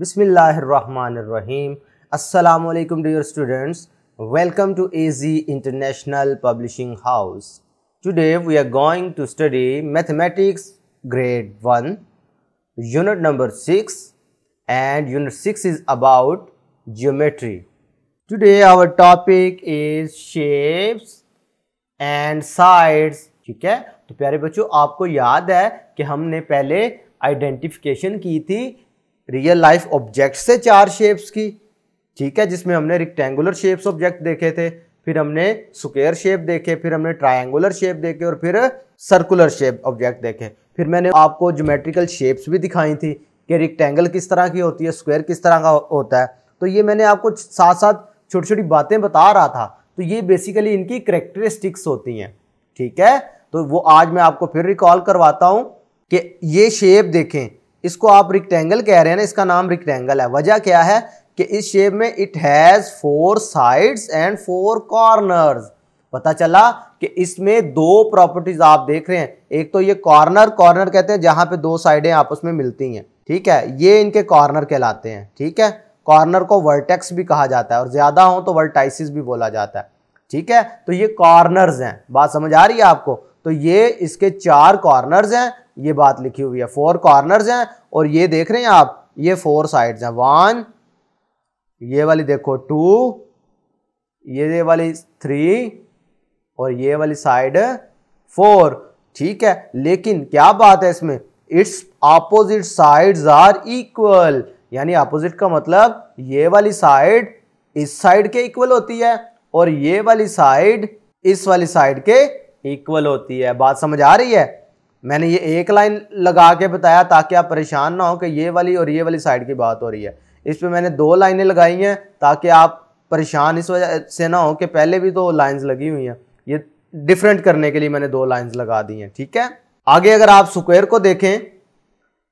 बिसमीम् अल्लाम dear students welcome to AG international publishing house today we are going to study mathematics grade one unit number six and unit six is about geometry today our topic is shapes and sides ठीक है तो प्यारे बच्चों आपको याद है कि हमने पहले आइडेंटिफिकेशन की थी रियल लाइफ ऑब्जेक्ट से चार शेप्स की ठीक है जिसमें हमने रिक्टेंगुलर शेप्स ऑब्जेक्ट देखे थे फिर हमने स्क्वेयर शेप देखे फिर हमने ट्रायंगुलर शेप देखे और फिर सर्कुलर शेप ऑब्जेक्ट देखे फिर मैंने आपको जोमेट्रिकल शेप्स भी दिखाई थी कि रिक्टेंगल किस तरह की होती है स्क्वायर किस तरह का होता है तो ये मैंने आपको साथ साथ छोटी छोटी बातें बता रहा था तो ये बेसिकली इनकी करेक्टरिस्टिक्स होती हैं ठीक है तो वो आज मैं आपको फिर रिकॉल करवाता हूँ कि ये शेप देखें इसको आप रिक्टेंगल कह रहे हैं ना इसका नाम रिक्टेंगल है वजह क्या है कि इस शेप में it has four sides and four corners पता चला कि इसमें दो प्रॉपर्टीज आप देख रहे हैं एक तो ये कॉर्नर कॉर्नर कहते हैं जहां पे दो साइडें आपस में मिलती हैं ठीक है ये इनके कॉर्नर कहलाते हैं ठीक है कॉर्नर को वर्टेक्स भी कहा जाता है और ज्यादा हो तो वर्टाइसिस भी बोला जाता है ठीक है तो ये कॉर्नर्स हैं बात समझ आ रही है आपको तो ये इसके चार कॉर्नर्स हैं ये बात लिखी हुई है फोर कॉर्नर्स हैं और ये देख रहे हैं आप ये फोर साइड्स हैं वन ये वाली देखो टू ये वाली थ्री और ये वाली साइड फोर ठीक है लेकिन क्या बात है इसमें its opposite sides are equal यानी अपोजिट का मतलब ये वाली साइड इस साइड के इक्वल होती है और ये वाली साइड इस वाली साइड के इक्वल होती है बात समझ आ रही है मैंने ये एक लाइन लगा के बताया ताकि आप परेशान ना हो कि ये वाली और ये वाली साइड की बात हो रही है इस पर मैंने दो लाइनें लगाई हैं ताकि आप परेशान इस वजह से ना हो कि पहले भी तो लाइंस लगी हुई हैं ये डिफरेंट करने के लिए मैंने दो लाइंस लगा दी हैं ठीक है आगे अगर आप स्क्वायर को देखें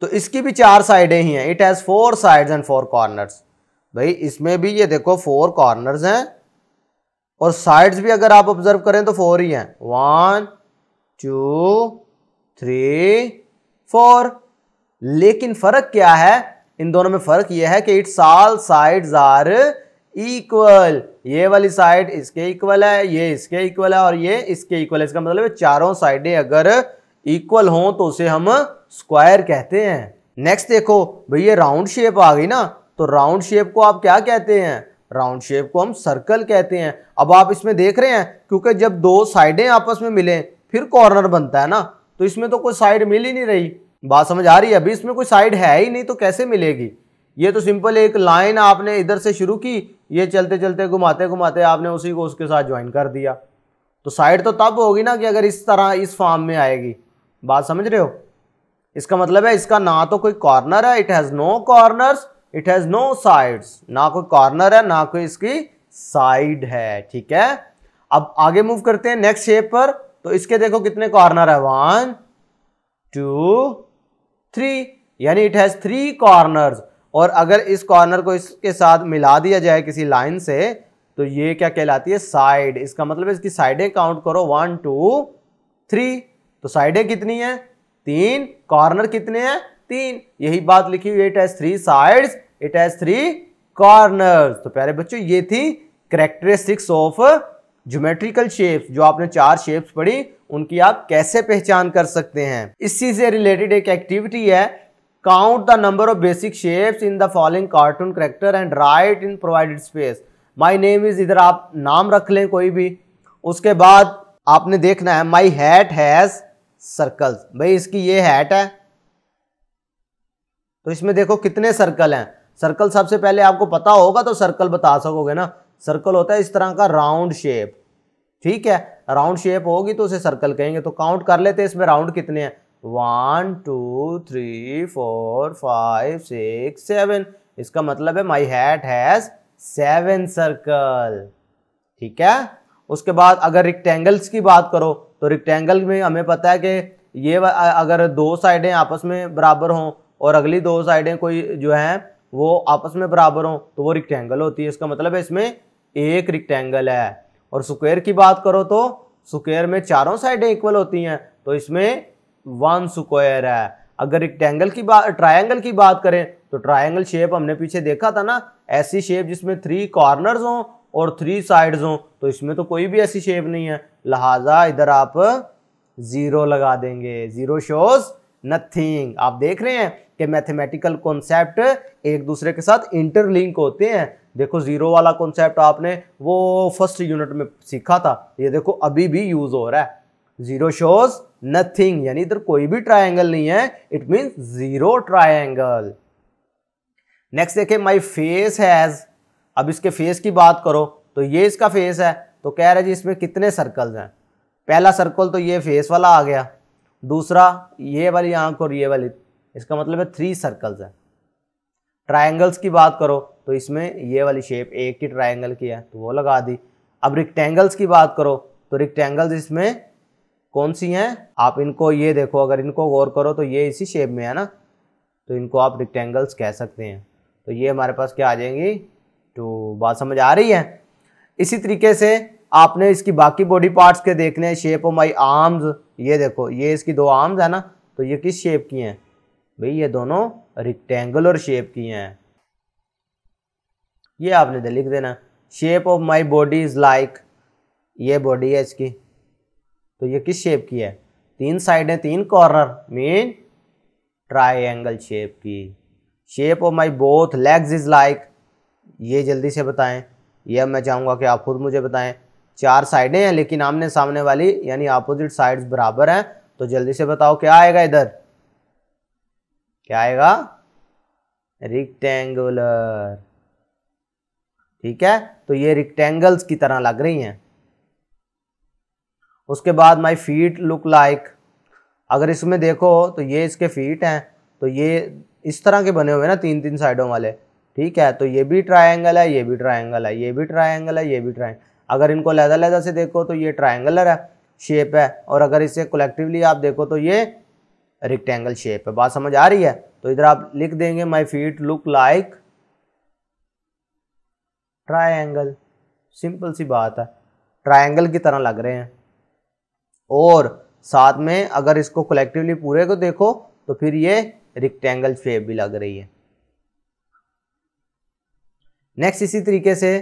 तो इसकी भी चार साइडें ही हैं it has four sides and four corners भाई इसमें भी ये देखो फोर कॉर्नर्स हैं और साइड्स भी अगर आप ऑब्जर्व करें तो फोर ही हैं वन टू थ्री फोर लेकिन फर्क क्या है इन दोनों में फर्क यह है कि it's all sides are equal ये वाली साइड इसके इक्वल है ये इसके इक्वल है और ये इसके इक्वल है इसका मतलब है चारों साइडें अगर इक्वल हों तो उसे हम स्क्वायर कहते हैं नेक्स्ट देखो भैया राउंड शेप आ गई ना तो राउंड शेप को आप क्या कहते हैं राउंड शेप को हम सर्कल कहते हैं अब आप इसमें देख रहे हैं क्योंकि जब दो साइडें आपस में मिलें फिर कॉर्नर बनता है ना तो इसमें तो कोई साइड मिल ही नहीं रही बात समझ आ रही है अभी इसमें कोई साइड है ही नहीं तो कैसे मिलेगी ये तो सिंपल एक लाइन आपने इधर से शुरू की ये चलते चलते घुमाते घुमाते आपने उसी को उसके साथ ज्वाइन कर दिया तो साइड तो तब होगी ना कि अगर इस तरह इस फॉर्म में आएगी बात समझ रहे हो इसका मतलब है इसका ना तो कोई कॉर्नर है it has no corners it has no sides ना कोई कॉर्नर है ना कोई इसकी साइड है ठीक है अब आगे मूव करते हैं नेक्स्ट शेप पर तो इसके देखो कितने कॉर्नर है वन टू थ्री यानी इट हैज़ थ्री कॉर्नर्स और अगर इस कॉर्नर को इसके साथ मिला दिया जाए किसी लाइन से तो ये क्या कहलाती है साइड इसका मतलब इसकी साइडें काउंट करो वन टू थ्री तो साइडें कितनी है तीन कॉर्नर कितने हैं तीन यही बात लिखी हुई it has three side it has three corner तो प्यारे बच्चों ये थी करेक्टरिस्टिक्स ऑफ ज्योमेट्रिकल शेप्स जो आपने चार शेप्स पढ़ी उनकी आप कैसे पहचान कर सकते हैं इसी से रिलेटेड एक एक्टिविटी है count the number of basic shapes in the following cartoon character and write in provided space my name is इधर आप नाम रख लें कोई भी उसके बाद आपने देखना है माई हैट हैज़ सर्कल्स भाई इसकी ये हैट है तो इसमें देखो कितने सर्कल हैं सर्कल सबसे पहले आपको पता होगा तो सर्कल बता सकोगे ना सर्कल होता है इस तरह का राउंड शेप ठीक है राउंड शेप होगी तो उसे सर्कल कहेंगे तो काउंट कर लेते हैं इसमें राउंड कितने हैं one two three four five six seven इसका मतलब है my hat has seven circle ठीक है उसके बाद अगर रिक्टेंगल्स की बात करो तो रिक्टेंगल में हमें पता है कि ये अगर दो साइडें आपस में बराबर हों और अगली दो साइडें कोई जो है वो आपस में बराबर हों तो वो रिक्टेंगल होती है इसका मतलब है इसमें एक रिक्टेंगल है और स्क्वेयर की बात करो तो स्क्वेयर में चारों साइडें इक्वल होती हैं तो इसमें वन स्क्वायर है अगर रिक्टेंगल की बात ट्राइंगल की बात करें तो ट्राइंगल शेप हमने पीछे देखा था ना ऐसी शेप जिसमें थ्री कॉर्नर्स हों और थ्री साइड्स हों तो इसमें तो कोई भी ऐसी शेप नहीं है लिहाजा इधर आप ज़ीरो लगा देंगे ज़ीरो शोज़ नथिंग आप देख रहे हैं कि मैथमेटिकल कॉन्सेप्ट एक दूसरे के साथ इंटरलिंक होते हैं देखो जीरो वाला कॉन्सेप्ट आपने वो फर्स्ट यूनिट में सीखा था ये देखो अभी भी यूज हो रहा है जीरो शोज नथिंग यानी इधर कोई भी ट्रायंगल नहीं है it mean zero triangle next देखे माय फेस हैज अब इसके फेस की बात करो तो ये इसका फेस है तो कह रहे जी इसमें कितने सर्कल्स हैं पहला सर्कल तो ये फेस वाला आ गया दूसरा ये वाली आंख और ये वाली इसका मतलब है थ्री सर्कल्स हैं ट्राइंगल्स की बात करो तो इसमें ये वाली शेप एक ही ट्राइंगल की है तो वो लगा दी अब रिक्टेंगल्स की बात करो तो रिक्टेंगल्स इसमें कौन सी हैं आप इनको ये देखो अगर इनको गौर करो तो ये इसी शेप में है ना तो इनको आप रिक्टेंगल्स कह सकते हैं तो ये हमारे पास क्या आ जाएंगी तो बात समझ आ रही है इसी तरीके से आपने इसकी बाकी बॉडी पार्ट्स के देखने शेप ऑफ माई आर्म्स ये देखो ये इसकी दो आर्म्स है ना तो ये किस शेप की हैं भाई ये दोनों रिक्टेंगुलर शेप की हैं ये आपने तो लिख देना shape of my body is like ये बॉडी है इसकी तो ये किस शेप की है तीन साइडें तीन कॉर्नर मीन ट्राइंगल शेप की shape of my both legs is like ये जल्दी से बताएं यह मैं चाहूँगा कि आप खुद मुझे बताएं चार साइडें हैं लेकिन आमने सामने वाली यानी अपोजिट साइड्स बराबर हैं तो जल्दी से बताओ क्या आएगा इधर क्या आएगा रिक्टेंगुलर ठीक है तो ये रिक्टेंगल्स की तरह लग रही हैं उसके बाद माई फीट लुक लाइक अगर इसमें देखो तो ये इसके फीट हैं तो ये इस तरह के बने हुए ना तीन तीन साइडों वाले ठीक है तो ये भी ट्रायंगल है ये भी ट्रायंगल है ये भी ट्रायंगल है ये भी ट्रायंगल अगर इनको लहदा लहदा से देखो तो ये ट्रायंगलर है शेप है और अगर इसे कलेक्टिवली आप देखो तो ये रेक्टेंगल शेप है बात समझ आ रही है तो इधर आप लिख देंगे my feet look like triangle simple सी बात है ट्राइंगल की तरह लग रहे हैं और साथ में अगर इसको कलेक्टिवली पूरे को देखो तो फिर ये रिक्टेंगल शेप भी लग रही है नेक्स्ट इसी तरीके से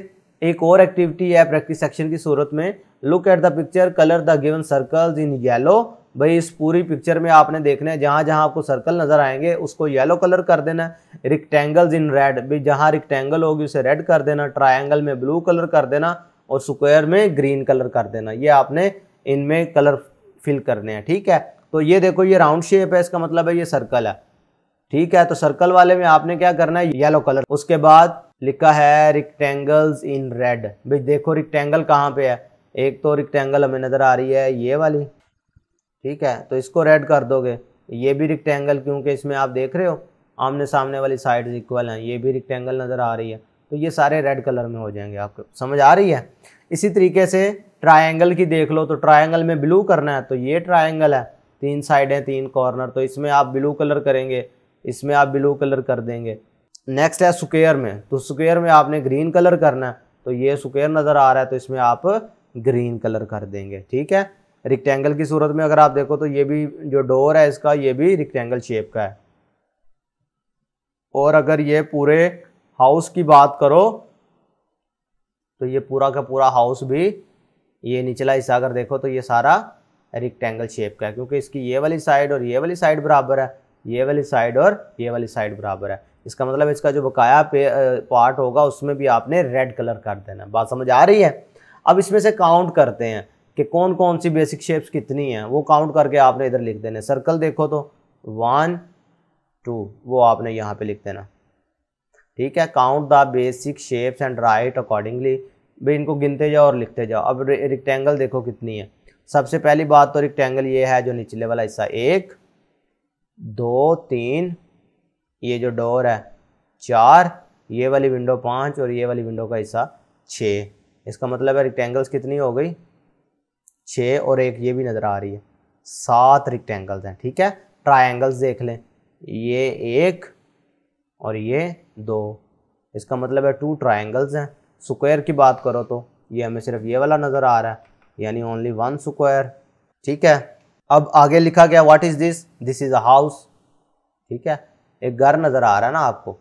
एक और एक्टिविटी है प्रैक्टिस सेक्शन की सूरत में look at the picture colour the given circles in yellow भाई इस पूरी पिक्चर में आपने देखना है जहाँ जहाँ आपको सर्कल नज़र आएंगे उसको येलो कलर कर देना है रिक्टेंगल्स इन रेड भाई जहाँ रिक्टेंगल होगी उसे रेड कर देना ट्राइंगल में ब्लू कलर कर देना और स्क्वायर में ग्रीन कलर कर देना ये आपने इनमें कलर फिल करने हैं ठीक है तो ये देखो ये राउंड शेप है इसका मतलब है ये सर्कल है ठीक है तो सर्कल वाले में आपने क्या करना है येलो कलर उसके बाद लिखा है रिक्टेंगल्स इन रेड भाई देखो रिक्टेंगल कहाँ पे है एक तो रिक्टेंगल हमें नज़र आ रही है ये वाली ठीक है तो इसको रेड कर दोगे ये भी रिक्टेंगल क्योंकि इसमें आप देख रहे हो आमने सामने वाली साइड इक्वल हैं ये भी रिक्टेंगल नज़र आ रही है तो ये सारे रेड कलर में हो जाएंगे आपको समझ आ रही है इसी तरीके से ट्रायंगल की देख लो तो ट्रायंगल में ब्लू करना है तो ये ट्रायंगल है तीन साइडें तीन कॉर्नर तो इसमें आप ब्लू कलर करेंगे इसमें आप ब्लू कलर कर देंगे नेक्स्ट है स्क्वेयर में तो स्क्वेयर में आपने ग्रीन कलर करना है तो ये स्क्वेयर नज़र आ रहा है तो इसमें आप ग्रीन कलर कर देंगे ठीक है रिक्टेंगल की सूरत में अगर आप देखो तो ये भी जो डोर है इसका ये भी रिक्टेंगल शेप का है और अगर ये पूरे हाउस की बात करो तो ये पूरा का पूरा हाउस भी ये निचला हिस्सा अगर देखो तो ये सारा रिक्टेंगल शेप का है क्योंकि इसकी ये वाली साइड और ये वाली साइड बराबर है ये वाली साइड और ये वाली साइड बराबर है इसका मतलब इसका जो बकाया पे पार्ट होगा उसमें भी आपने रेड कलर कर देना बात समझ आ रही है अब इसमें से काउंट करते हैं कि कौन कौन सी बेसिक शेप्स कितनी हैं वो काउंट करके आपने इधर लिख देने सर्कल देखो तो वन टू वो आपने यहाँ पे लिख देना ठीक है count the basic shapes and write accordingly भाई इनको गिनते जाओ और लिखते जाओ अब रिक्टेंगल देखो कितनी है सबसे पहली बात तो रिक्टेंगल ये है जो निचले वाला हिस्सा एक दो तीन ये जो डोर है चार ये वाली विंडो पाँच और ये वाली विंडो का हिस्सा छः इसका मतलब है रिक्टेंगल्स कितनी हो गई छः और एक ये भी नज़र आ रही है सात रिक्टेंगल्स हैं ठीक है ट्रायंगल्स देख लें ये एक और ये दो इसका मतलब है टू ट्रायंगल्स हैं स्क्वायर की बात करो तो ये हमें सिर्फ ये वाला नज़र आ रहा है यानी ओनली वन स्क्वायर ठीक है अब आगे लिखा गया what is this this is a house ठीक है एक घर नज़र आ रहा है ना आपको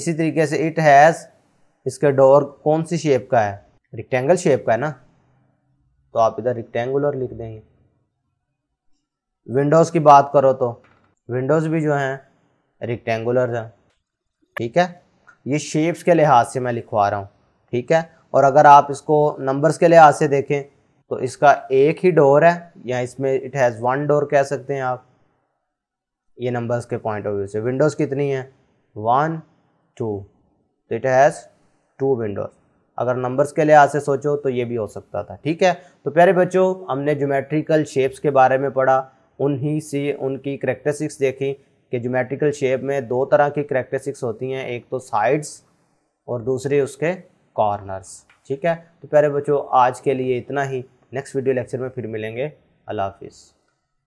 इसी तरीके से इट हैज़ इसके डोर कौन सी शेप का है रिक्टेंगल शेप का है ना तो आप इधर रिक्टेंगुलर लिख देंगे विंडोज़ की बात करो तो विंडोज़ भी जो हैं रिक्टेंगुलर हैं ठीक है ये शेप्स के लिहाज से मैं लिखवा रहा हूँ ठीक है और अगर आप इसको नंबर्स के लिहाज से देखें तो इसका एक ही डोर है या इसमें इट हैज़ वन डोर कह सकते हैं आप ये नंबर्स के पॉइंट ऑफ व्यू से विंडोज़ कितनी है वन टू तो इट हैज़ टू विंडोज़ अगर नंबर्स के लिहाज से सोचो तो ये भी हो सकता था ठीक है तो प्यारे बच्चों हमने जोमेट्रिकल शेप्स के बारे में पढ़ा उन्हीं से उनकी करेक्टरिस्टिक्स देखी कि जोमेट्रिकल शेप में दो तरह की करेक्टरिस्टिक्स होती हैं एक तो साइड्स और दूसरी उसके कॉर्नर्स ठीक है तो प्यारे बच्चों आज के लिए इतना ही नेक्स्ट वीडियो लेक्चर में फिर मिलेंगे अल्लाह हाफिज़